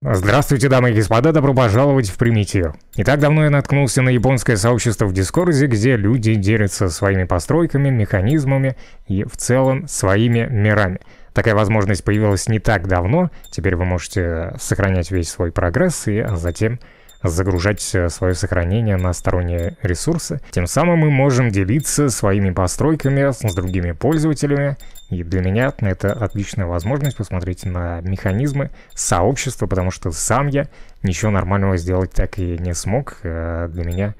Здравствуйте, дамы и господа, добро пожаловать в Примитив. Не так давно я наткнулся на японское сообщество в Дискорде, где люди делятся своими постройками, механизмами и в целом своими мирами. Такая возможность появилась не так давно, теперь вы можете сохранять весь свой прогресс и а затем загружать э, свое сохранение на сторонние ресурсы. Тем самым мы можем делиться своими постройками с другими пользователями. И для меня это отличная возможность посмотреть на механизмы сообщества, потому что сам я ничего нормального сделать так и не смог. Э, для меня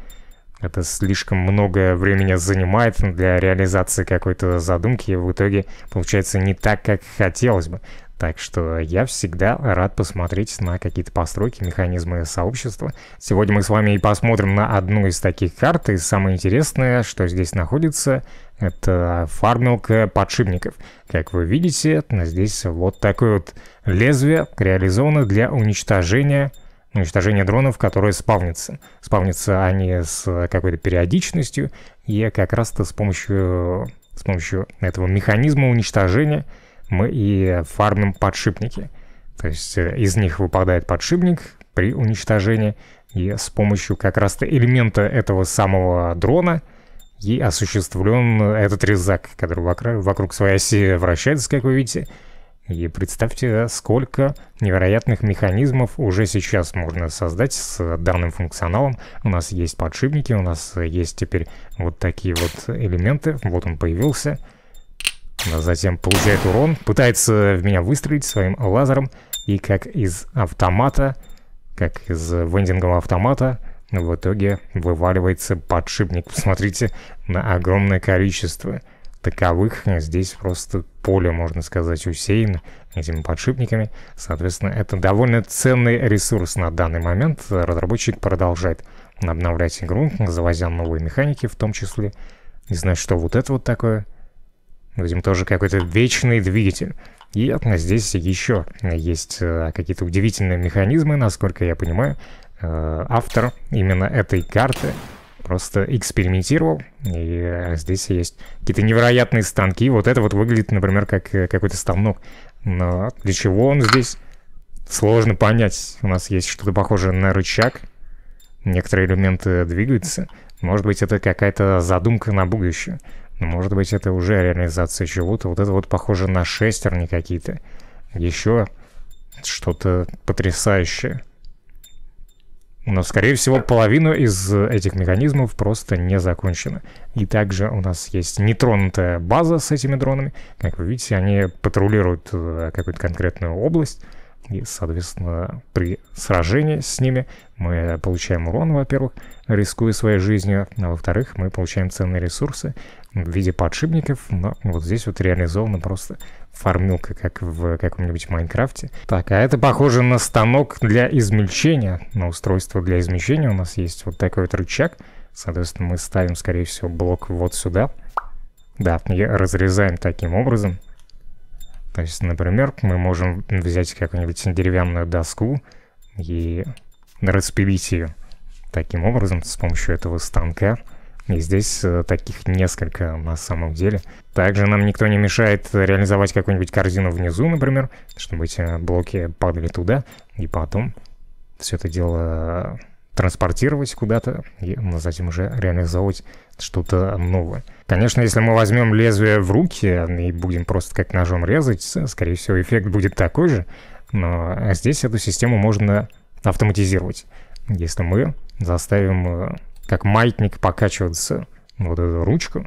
это слишком много времени занимает для реализации какой-то задумки, и в итоге получается не так, как хотелось бы. Так что я всегда рад посмотреть на какие-то постройки, механизмы сообщества. Сегодня мы с вами и посмотрим на одну из таких карт, и самое интересное, что здесь находится, это фармилка подшипников. Как вы видите, здесь вот такое вот лезвие реализовано для уничтожения уничтожения дронов, которые спавнятся. Спавнятся они с какой-то периодичностью, и как раз-то с помощью, с помощью этого механизма уничтожения – мы и фармим подшипники. То есть э, из них выпадает подшипник при уничтожении, и с помощью как раз-то элемента этого самого дрона и осуществлен этот резак, который вокруг своей оси вращается, как вы видите. И представьте, э, сколько невероятных механизмов уже сейчас можно создать с данным функционалом. У нас есть подшипники, у нас есть теперь вот такие вот элементы. Вот он появился. Затем получает урон, пытается в меня выстрелить своим лазером. И как из автомата, как из вендингового автомата, в итоге вываливается подшипник. Посмотрите на огромное количество таковых. Здесь просто поле, можно сказать, усеяно этими подшипниками. Соответственно, это довольно ценный ресурс на данный момент. Разработчик продолжает обновлять игру, завозя новые механики в том числе. Не знаю, что вот это вот такое. Видим тоже какой-то вечный двигатель. И здесь еще есть э, какие-то удивительные механизмы, насколько я понимаю. Э, автор именно этой карты просто экспериментировал. И э, здесь есть какие-то невероятные станки. Вот это вот выглядит, например, как какой-то станок. Но для чего он здесь? Сложно понять. У нас есть что-то похожее на рычаг. Некоторые элементы двигаются. Может быть, это какая-то задумка на будущее. Может быть, это уже реализация чего-то. Вот это вот похоже на шестерни какие-то. Еще что-то потрясающее. Но, скорее всего, половину из этих механизмов просто не закончено. И также у нас есть нетронутая база с этими дронами. Как вы видите, они патрулируют э, какую-то конкретную область. И, соответственно, при сражении с ними мы получаем урон, во-первых, рискуя своей жизнью, а во-вторых, мы получаем ценные ресурсы в виде подшипников, но вот здесь вот реализована просто фармилка, как в каком-нибудь Майнкрафте. Так, а это похоже на станок для измельчения, на устройство для измельчения. У нас есть вот такой вот рычаг, соответственно, мы ставим, скорее всего, блок вот сюда. Да, и разрезаем таким образом. То есть, например, мы можем взять какую-нибудь деревянную доску и распилить ее таким образом с помощью этого станка. И здесь э, таких несколько на самом деле. Также нам никто не мешает реализовать какую-нибудь корзину внизу, например, чтобы эти блоки падали туда, и потом все это дело транспортировать куда-то, и затем уже реализовывать что-то новое. Конечно, если мы возьмем лезвие в руки и будем просто как ножом резать, скорее всего, эффект будет такой же, но здесь эту систему можно автоматизировать, если мы заставим э, как маятник покачиваться вот эту ручку,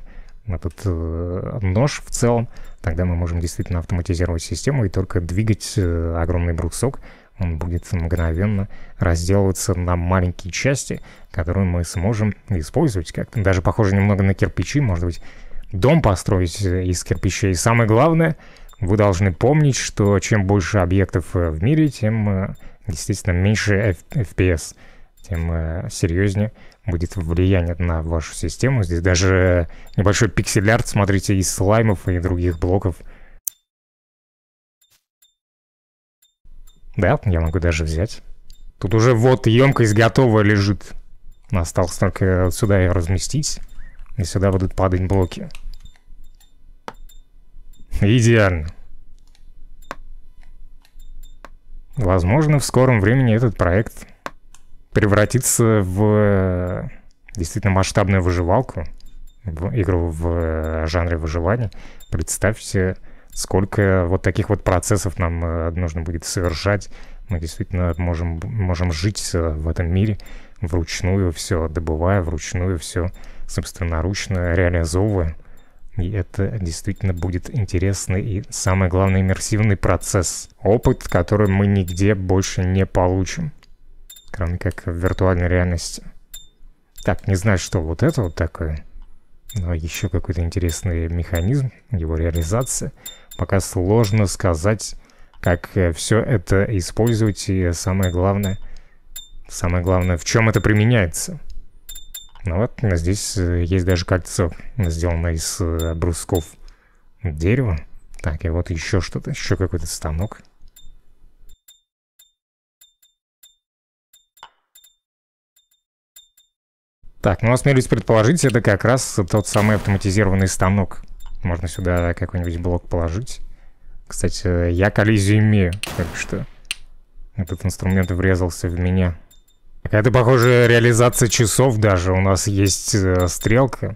этот э, нож в целом, тогда мы можем действительно автоматизировать систему и только двигать э, огромный брусок он будет мгновенно разделываться на маленькие части, которые мы сможем использовать как-то. Даже похоже немного на кирпичи, может быть, дом построить из кирпичей. И самое главное, вы должны помнить, что чем больше объектов э, в мире, тем, э, естественно, меньше FPS, тем э, серьезнее будет влияние на вашу систему. Здесь даже небольшой пиксель-арт, смотрите, из слаймов и других блоков — Да, я могу даже взять. Тут уже вот емкость готовая лежит. Осталось только сюда ее разместить. И сюда будут падать блоки. Идеально. Возможно, в скором времени этот проект превратится в э, действительно масштабную выживалку. В игру в э, жанре выживания. Представьте сколько вот таких вот процессов нам э, нужно будет совершать. Мы действительно можем, можем жить э, в этом мире вручную, все добывая, вручную, все собственноручно реализовывая. И это действительно будет интересный и, самое главное, иммерсивный процесс. Опыт, который мы нигде больше не получим, кроме как в виртуальной реальности. Так, не знаю, что вот это вот такое. Но ну, а еще какой-то интересный механизм, его реализация. Пока сложно сказать, как э, все это использовать и самое главное, самое главное, в чем это применяется. Ну вот, э, здесь э, есть даже кольцо, сделанное из брусков дерева. Так, и вот еще что-то, еще какой-то станок. Так, ну осмелюсь предположить, это как раз тот самый автоматизированный станок. Можно сюда какой-нибудь блок положить. Кстати, я коллизию имею, так что этот инструмент врезался в меня. Это, похоже, реализация часов даже. У нас есть э, стрелка,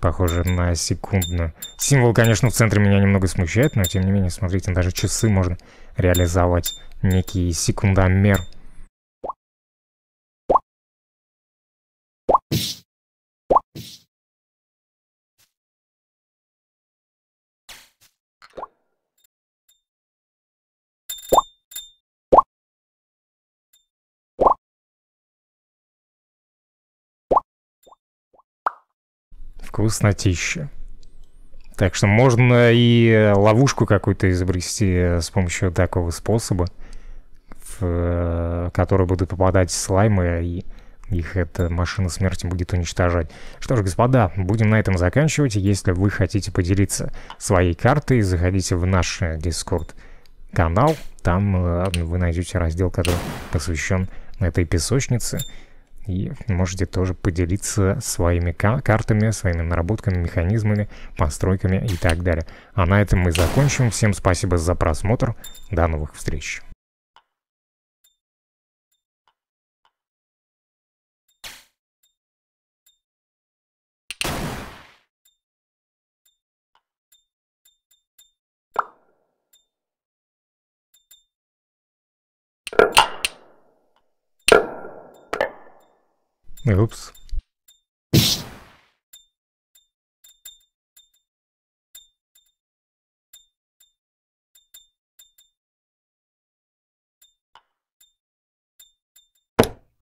похоже, на секундную. Символ, конечно, в центре меня немного смущает, но тем не менее, смотрите, даже часы можно реализовать. Некий секундомер. Вкуснотища. Так что можно и ловушку какую-то изобрести с помощью такого способа, в э, который будут попадать слаймы и их эта машина смерти будет уничтожать. Что ж, господа, будем на этом заканчивать. Если вы хотите поделиться своей картой, заходите в наш э, Discord канал. Там э, вы найдете раздел, который посвящен этой песочнице. И можете тоже поделиться своими картами, своими наработками, механизмами, постройками и так далее. А на этом мы закончим. Всем спасибо за просмотр. До новых встреч. Oops